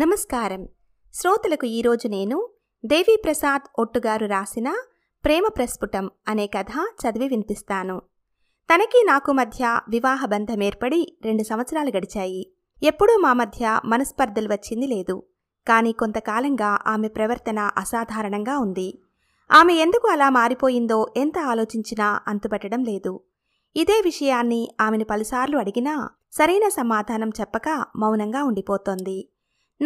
నమస్కారం శ్రోతలకు ఈరోజు నేను దేవీప్రసాద్ ఒట్టుగారు రాసిన ప్రేమ ప్రస్ఫుటం అనే కథ చదివి వినిపిస్తాను తనకి నాకు మధ్య వివాహ బంధం ఏర్పడి రెండు సంవత్సరాలు గడిచాయి ఎప్పుడూ మా మధ్య మనస్పర్ధలు వచ్చింది లేదు కానీ కొంతకాలంగా ఆమె ప్రవర్తన అసాధారణంగా ఉంది ఆమె ఎందుకు అలా మారిపోయిందో ఎంత ఆలోచించినా అంతుపట్టడం లేదు ఇదే విషయాన్ని ఆమెను పలుసార్లు అడిగినా సరైన సమాధానం చెప్పక మౌనంగా ఉండిపోతోంది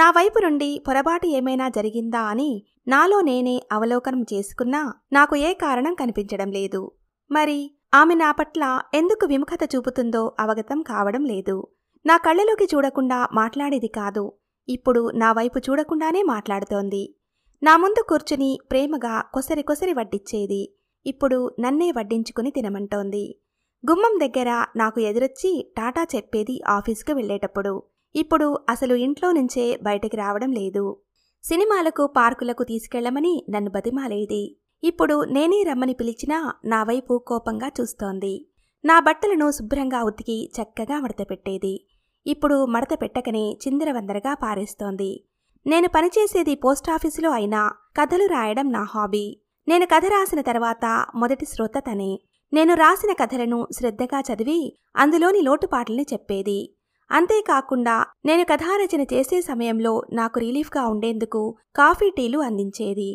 నా వైపు నుండి పొరపాటు ఏమైనా జరిగిందా అని నాలో నేనే అవలోకనం చేసుకున్నా నాకు ఏ కారణం కనిపించడం లేదు మరి ఆమె నా పట్ల ఎందుకు విముఖత చూపుతుందో అవగతం కావడం లేదు నా కళ్ళలోకి చూడకుండా మాట్లాడేది కాదు ఇప్పుడు నా వైపు చూడకుండానే మాట్లాడుతోంది నా ముందు కూర్చుని ప్రేమగా కొసరి కొసరి వడ్డిచ్చేది ఇప్పుడు నన్నే వడ్డించుకుని తినమంటోంది గుమ్మం దగ్గర నాకు ఎదురొచ్చి టాటా చెప్పేది ఆఫీసుకు వెళ్ళేటప్పుడు ఇప్పుడు అసలు ఇంట్లో నుంచే బయటకు రావడం లేదు సినిమాలకు పార్కులకు తీసుకెళ్లమని నన్ను బతిమాలేది ఇప్పుడు నేనే రమ్మని పిలిచినా నా వైపు కోపంగా చూస్తోంది నా బట్టలను శుభ్రంగా ఉతికి చక్కగా మడతపెట్టేది ఇప్పుడు మడత పెట్టకనే చిందరవందరగా పారేస్తోంది నేను పనిచేసేది పోస్టాఫీసులో అయినా కథలు రాయడం నా హాబీ నేను కథ రాసిన తర్వాత మొదటి శ్రోత తనే నేను రాసిన కథలను శ్రద్ధగా చదివి అందులోని లోటుపాట్లని చెప్పేది అంతేకాకుండా నేను కథారచన చేసే సమయంలో నాకు రిలీఫ్గా ఉండేందుకు కాఫీ టీలు అందించేది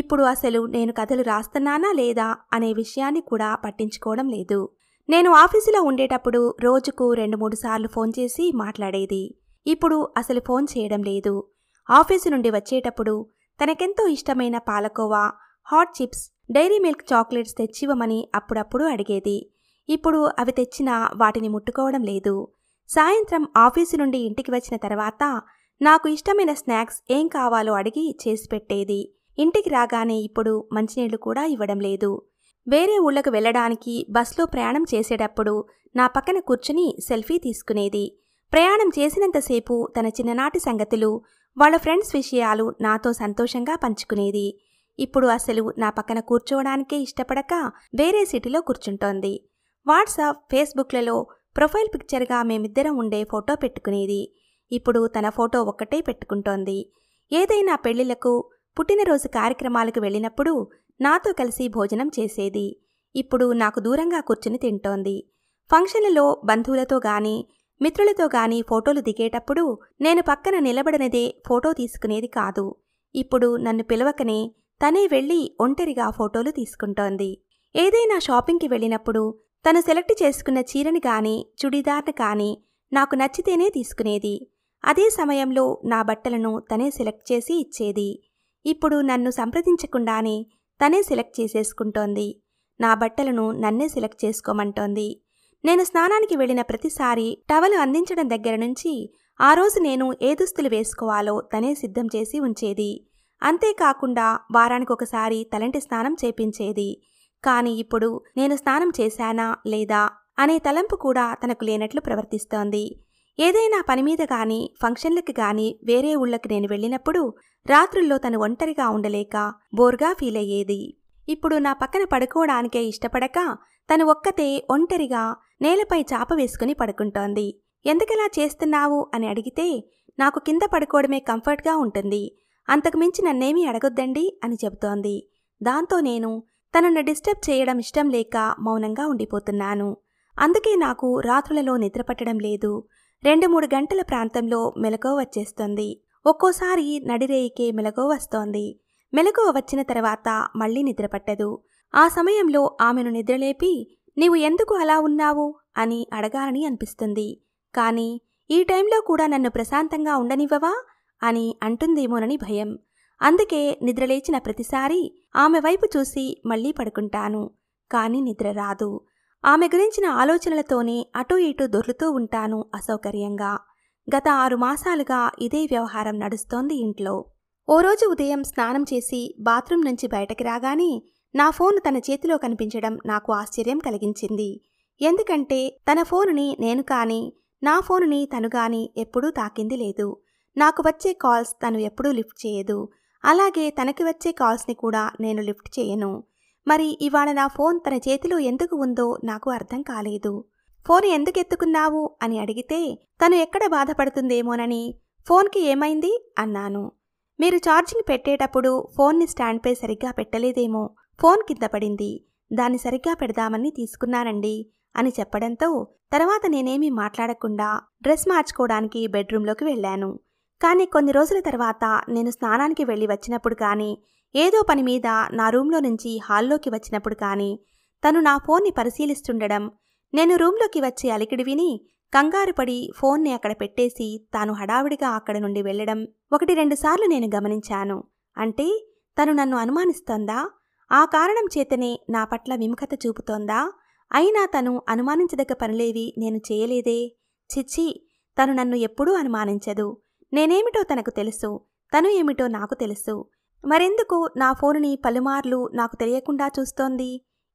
ఇప్పుడు అసలు నేను కథలు రాస్తున్నానా లేదా అనే విషయాన్ని కూడా పట్టించుకోవడం లేదు నేను ఆఫీసులో ఉండేటప్పుడు రోజుకు రెండు మూడు సార్లు ఫోన్ చేసి మాట్లాడేది ఇప్పుడు అసలు ఫోన్ చేయడం లేదు ఆఫీసు నుండి వచ్చేటప్పుడు తనకెంతో ఇష్టమైన palkova hot chips Dairy Milk chocolates తెచ్చివ్వమని అప్పుడప్పుడు అడిగేది ఇప్పుడు అవి తెచ్చినా వాటిని ముట్టుకోవడం లేదు సాయంత్రం ఆఫీసు నుండి ఇంటికి వచ్చిన తర్వాత నాకు ఇష్టమైన స్నాక్స్ ఏం కావాలో అడిగి చేసి పెట్టేది ఇంటికి రాగానే ఇప్పుడు మంచినీళ్లు కూడా ఇవ్వడం లేదు వేరే ఊళ్ళకు వెళ్ళడానికి బస్లో ప్రయాణం చేసేటప్పుడు నా పక్కన కూర్చుని సెల్ఫీ తీసుకునేది ప్రయాణం చేసినంతసేపు తన చిన్ననాటి సంగతులు వాళ్ళ ఫ్రెండ్స్ విషయాలు నాతో సంతోషంగా పంచుకునేది ఇప్పుడు అసలు నా పక్కన కూర్చోవడానికే ఇష్టపడక వేరే సిటీలో కూర్చుంటోంది వాట్సాప్ ఫేస్బుక్లలో ప్రొఫైల్ పిక్చర్గా మేమిద్దరం ఉండే ఫోటో పెట్టుకునేది ఇప్పుడు తన ఫోటో ఒక్కటే పెట్టుకుంటోంది ఏదైనా పెళ్లిలకు పుట్టినరోజు కార్యక్రమాలకు వెళ్ళినప్పుడు నాతో కలిసి భోజనం చేసేది ఇప్పుడు నాకు దూరంగా కూర్చుని తింటోంది ఫంక్షన్లలో బంధువులతో గాని మిత్రులతో గాని ఫోటోలు దిగేటప్పుడు నేను పక్కన నిలబడనిదే ఫోటో తీసుకునేది కాదు ఇప్పుడు నన్ను పిలవకనే తనే వెళ్ళి ఒంటరిగా ఫోటోలు తీసుకుంటోంది ఏదైనా షాపింగ్కి వెళ్ళినప్పుడు తను సెలెక్ట్ చేసుకున్న చీరని కానీ చుడిదార్ని కానీ నాకు నచ్చితేనే తీసుకునేది అదే సమయంలో నా బట్టలను తనే సెలెక్ట్ చేసి ఇచ్చేది ఇప్పుడు నన్ను సంప్రదించకుండానే తనే సెలెక్ట్ చేసేసుకుంటోంది నా బట్టలను నన్నే సెలెక్ట్ చేసుకోమంటోంది నేను స్నానానికి వెళ్ళిన ప్రతిసారి టవలు అందించడం దగ్గర నుంచి ఆ రోజు నేను ఏ దుస్తులు వేసుకోవాలో తనే సిద్ధం చేసి ఉంచేది అంతేకాకుండా వారానికి ఒకసారి తలంటి స్నానం చేపించేది కానీ ఇప్పుడు నేను స్నానం చేశానా లేదా అనే తలంపు కూడా తనకు లేనట్లు ప్రవర్తిస్తోంది ఏదైనా పని మీద కానీ ఫంక్షన్లకి కానీ వేరే ఊళ్ళకి నేను వెళ్ళినప్పుడు రాత్రుల్లో తను ఒంటరిగా ఉండలేక బోర్గా ఫీల్ అయ్యేది ఇప్పుడు నా పక్కన పడుకోవడానికే ఇష్టపడక తను ఒక్కతే ఒంటరిగా నేలపై చాప వేసుకుని పడుకుంటోంది ఎందుకలా చేస్తున్నావు అని అడిగితే నాకు కింద పడుకోవడమే కంఫర్ట్గా ఉంటుంది అంతకుమించి నన్నేమీ అడగొద్దండి అని చెబుతోంది దాంతో నేను తనను డిస్టర్బ్ చేయడం ఇష్టం లేక మౌనంగా ఉండిపోతున్నాను అందుకే నాకు రాత్రులలో నిద్రపట్టడం లేదు రెండు మూడు గంటల ప్రాంతంలో మెలకువ వచ్చేస్తుంది ఒక్కోసారి నడిరేయికే మెలకువ వస్తోంది మెలకువ వచ్చిన తర్వాత మళ్ళీ నిద్రపట్టదు ఆ సమయంలో ఆమెను నిద్రలేపి నీవు ఎందుకు అలా ఉన్నావు అని అడగాలని అనిపిస్తుంది కానీ ఈ టైంలో కూడా నన్ను ప్రశాంతంగా ఉండనివ్వవా అని అంటుందేమోనని భయం అందుకే నిద్రలేచిన ప్రతిసారి ఆమె వైపు చూసి మళ్ళీ పడుకుంటాను కానీ నిద్ర రాదు ఆమె గురించిన ఆలోచనలతోనే అటూ ఇటూ దొర్లుతూ ఉంటాను అసౌకర్యంగా గత ఆరు మాసాలుగా ఇదే వ్యవహారం నడుస్తోంది ఇంట్లో ఓ రోజు ఉదయం స్నానం చేసి బాత్రూం నుంచి బయటకి రాగానే నా ఫోన్ తన చేతిలో కనిపించడం నాకు ఆశ్చర్యం కలిగించింది ఎందుకంటే తన ఫోనుని నేను కానీ నా ఫోనుని తను కానీ ఎప్పుడూ తాకింది లేదు నాకు వచ్చే కాల్స్ తను ఎప్పుడూ లిఫ్ట్ చేయదు అలాగే తనకి వచ్చే కాల్స్ని కూడా నేను లిఫ్ట్ చేయను మరి ఇవాళ నా ఫోన్ తన చేతిలో ఎందుకు ఉందో నాకు అర్థం కాలేదు ఫోన్ ఎందుకు ఎత్తుకున్నావు అని అడిగితే తను ఎక్కడ బాధపడుతుందేమోనని ఫోన్కి ఏమైంది అన్నాను మీరు ఛార్జింగ్ పెట్టేటప్పుడు ఫోన్ని స్టాండ్పై సరిగ్గా పెట్టలేదేమో ఫోన్ కింద పడింది దాన్ని సరిగ్గా పెడదామని తీసుకున్నానండి అని చెప్పడంతో తర్వాత నేనేమీ మాట్లాడకుండా డ్రెస్ మార్చుకోవడానికి బెడ్రూంలోకి వెళ్ళాను కానీ కొన్ని రోజుల తర్వాత నేను స్నానానికి వెళ్ళి వచ్చినప్పుడు కానీ ఏదో పని మీద నా రూమ్లో నుంచి హాల్లోకి వచ్చినప్పుడు కానీ తను నా ఫోన్ని పరిశీలిస్తుండడం నేను రూమ్లోకి వచ్చే అలికిడి విని కంగారు పడి ఫోన్ని అక్కడ పెట్టేసి తాను హడావిడిగా అక్కడ నుండి వెళ్ళడం ఒకటి రెండుసార్లు నేను గమనించాను అంటే తను నన్ను అనుమానిస్తోందా ఆ కారణం చేతనే నా పట్ల విముఖత చూపుతోందా అయినా తను అనుమానించదగ్గ పనిలేవి నేను చేయలేదే చిచ్చి తను నన్ను ఎప్పుడూ అనుమానించదు నేనేమిటో తనకు తెలుసు తను ఏమిటో నాకు తెలుసు మరెందుకు నా ఫోనుని పలుమార్లు నాకు తెలియకుండా చూస్తోంది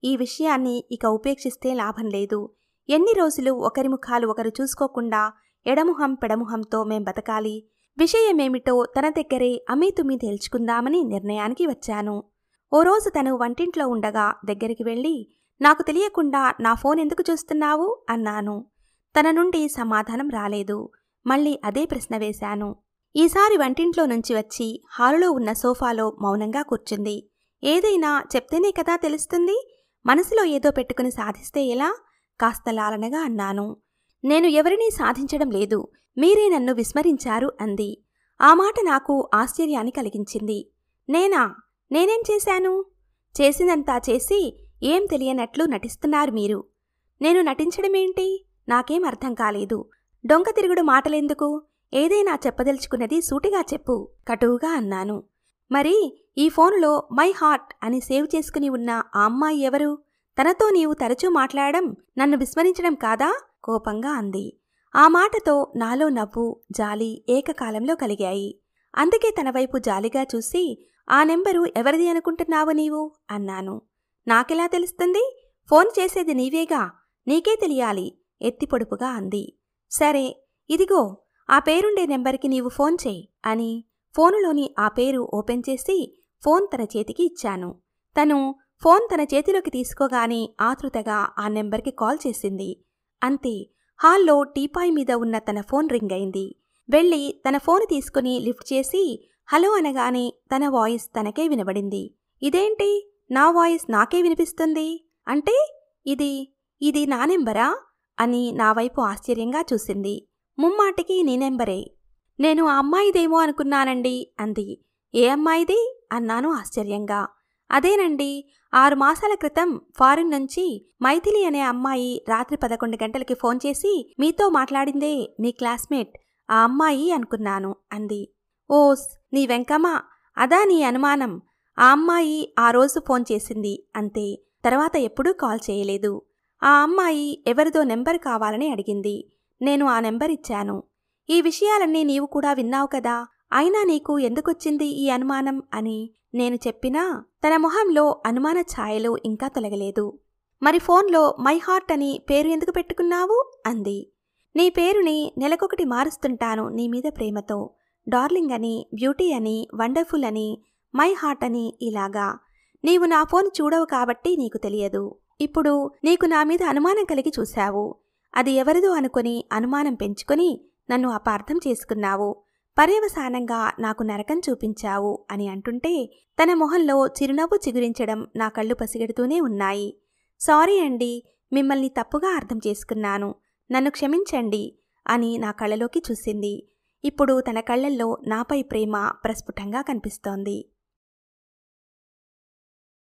ఈ విషయాన్ని ఇక ఉపేక్షిస్తే లాభం లేదు ఎన్ని రోజులు ఒకరి ముఖాలు ఒకరు చూసుకోకుండా ఎడముహం పెడముహంతో మేం బతకాలి విషయమేమిటో తన దగ్గరే అమీతుమీ తేల్చుకుందామని నిర్ణయానికి వచ్చాను ఓ రోజు తను వంటింట్లో ఉండగా దగ్గరికి వెళ్ళి నాకు తెలియకుండా నా ఫోన్ ఎందుకు చూస్తున్నావు అన్నాను తన నుండి సమాధానం రాలేదు మళ్ళీ అదే ప్రశ్న వేశాను ఈసారి వంటింట్లో నుంచి వచ్చి హాలులో ఉన్న సోఫాలో మౌనంగా కూర్చుంది ఏదైనా చెప్తేనే కదా తెలుస్తుంది మనసులో ఏదో పెట్టుకుని సాధిస్తే ఎలా కాస్త లాలనగా అన్నాను నేను ఎవరినీ సాధించడం లేదు మీరే నన్ను విస్మరించారు అంది ఆ మాట నాకు ఆశ్చర్యాన్ని కలిగించింది నేనా నేనేం చేశాను చేసినంతా చేసి ఏం తెలియనట్లు నటిస్తున్నారు మీరు నేను నటించడమేంటి నాకేం అర్థం కాలేదు దొంగ తిరుగుడు మాటలెందుకు ఏదైనా చెప్పదలుచుకున్నది సూటిగా చెప్పు కటువుగా అన్నాను మరి ఈ ఫోన్లో మై హార్ట్ అని సేవ్ చేసుకుని ఉన్న ఆ అమ్మాయి ఎవరు తనతో నీవు తరచూ మాట్లాడడం నన్ను విస్మరించడం కాదా కోపంగా అంది ఆ మాటతో నాలో నవ్వు జాలి ఏకకాలంలో కలిగాయి అందుకే తన వైపు జాలిగా చూసి ఆ నెంబరు ఎవరిది అనుకుంటున్నావు నీవు అన్నాను నాకెలా తెలుస్తుంది ఫోన్ చేసేది నీవేగా నీకే తెలియాలి ఎత్తి పొడుపుగా అంది సరే ఇదిగో ఆ పేరుండే నెంబర్కి నీవు ఫోన్ చేయి అని ఫోనులోని ఆ పేరు ఓపెన్ చేసి ఫోన్ తన చేతికి ఇచ్చాను తను ఫోన్ తన చేతిలోకి తీసుకోగానే ఆతృతగా ఆ నెంబర్కి కాల్ చేసింది అంతే హాల్లో టీపాయ్ మీద ఉన్న తన ఫోన్ రింగ్ అయింది వెళ్ళి తన ఫోన్ తీసుకుని లిఫ్ట్ చేసి హలో అనగానే తన వాయిస్ తనకే వినబడింది ఇదేంటి నా వాయిస్ నాకే వినిపిస్తుంది అంటే ఇది ఇది నా నెంబరా అని నా వైపు ఆశ్చర్యంగా చూసింది ముమ్మాటికి నీ నెంబరే నేను ఆ అమ్మాయిదేమో అనుకున్నానండి అంది ఏ అమ్మాయిది అన్నాను ఆశ్చర్యంగా అదేనండి ఆరు మాసాల క్రితం ఫారిన్ నుంచి మైథిలి అనే అమ్మాయి రాత్రి పదకొండు గంటలకి ఫోన్ చేసి మీతో మాట్లాడిందే మీ క్లాస్మేట్ ఆ అమ్మాయి అనుకున్నాను అంది ఓస్ నీ వెంకమ్మ అదా నీ అనుమానం ఆ అమ్మాయి ఆ రోజు ఫోన్ చేసింది అంతే తర్వాత ఎప్పుడూ కాల్ చేయలేదు ఆ అమ్మాయి ఎవరిదో నెంబర్ కావాలని అడిగింది నేను ఆ నెంబర్ ఇచ్చాను ఈ విషయాలన్నీ నీవు కూడా విన్నావు కదా అయినా నీకు ఎందుకొచ్చింది ఈ అనుమానం అని నేను చెప్పినా తన మొహంలో అనుమాన ఛాయలు ఇంకా తొలగలేదు మరి ఫోన్లో మై హార్ట్ అని పేరు ఎందుకు పెట్టుకున్నావు అంది నీ పేరుని నెలకొకటి మారుస్తుంటాను నీ మీద ప్రేమతో డార్లింగ్ అని బ్యూటీ అని వండర్ఫుల్ అని మై హార్ట్ అని ఇలాగా నీవు నా ఫోన్ చూడవు కాబట్టి నీకు తెలియదు ఇప్పుడు నీకు నా మీద అనుమానం కలిగి చూశావు అది ఎవరిదో అనుకుని అనుమానం పెంచుకొని నన్ను అపార్థం చేసుకున్నావు పర్యవసానంగా నాకు నరకం చూపించావు అని అంటుంటే తన మొహంలో చిరునవ్వు చిగురించడం నా కళ్ళు పసిగెడుతూనే ఉన్నాయి సారీ అండి మిమ్మల్ని తప్పుగా అర్థం చేసుకున్నాను నన్ను క్షమించండి అని నా కళ్ళలోకి చూసింది ఇప్పుడు తన కళ్ళల్లో నాపై ప్రేమ ప్రస్ఫుటంగా కనిపిస్తోంది